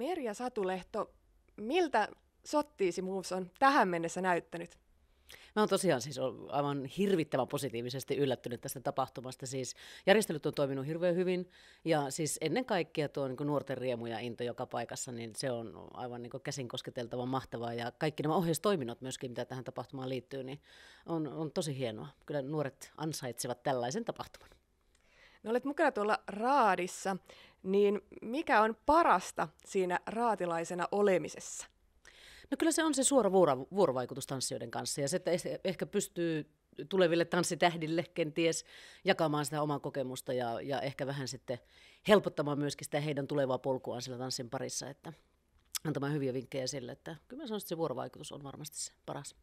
Merja Satulehto, miltä Sottiisi Moves on tähän mennessä näyttänyt? Mä oon tosiaan siis aivan hirvittävän positiivisesti yllättynyt tästä tapahtumasta. Siis järjestelyt on toiminut hirveän hyvin ja siis ennen kaikkea tuo niin nuorten riemu ja into joka paikassa, niin se on aivan niin käsin kosketeltavan mahtavaa. Ja kaikki nämä ohjeistoiminnot myöskin, mitä tähän tapahtumaan liittyy, niin on, on tosi hienoa. Kyllä nuoret ansaitsevat tällaisen tapahtuman. No olet mukana tuolla Raadissa niin mikä on parasta siinä raatilaisena olemisessa? No kyllä se on se suora vuoro, vuorovaikutus tanssijoiden kanssa ja se, että ehkä pystyy tuleville tanssitähdille kenties jakamaan sitä omaa kokemusta ja, ja ehkä vähän sitten helpottamaan myöskin sitä heidän tulevaa polkuaan sillä tanssin parissa, että antamaan hyviä vinkkejä sille, että kyllä mä sanoisin, että se vuorovaikutus on varmasti se paras.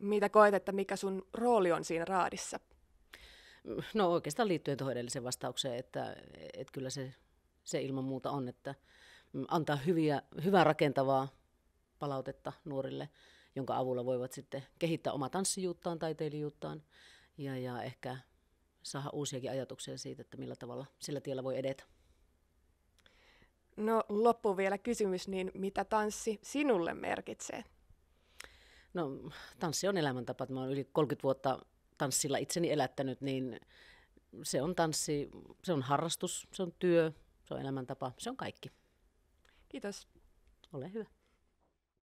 Mitä koet, että mikä sun rooli on siinä raadissa? No oikeastaan liittyen tuohon edelliseen vastaukseen, että, että kyllä se se ilman muuta on, että mm, antaa hyviä, hyvää rakentavaa palautetta nuorille, jonka avulla voivat sitten kehittää omaa tanssijuuttaan, taiteilijuuttaan ja, ja ehkä saada uusiakin ajatuksia siitä, että millä tavalla sillä tiellä voi edetä. No loppu vielä kysymys, niin mitä tanssi sinulle merkitsee? No tanssi on elämäntapa. Mä oon yli 30 vuotta tanssilla itseni elättänyt, niin se on tanssi, se on harrastus, se on työ, se on elämäntapa. Se on kaikki. Kiitos. Ole hyvä.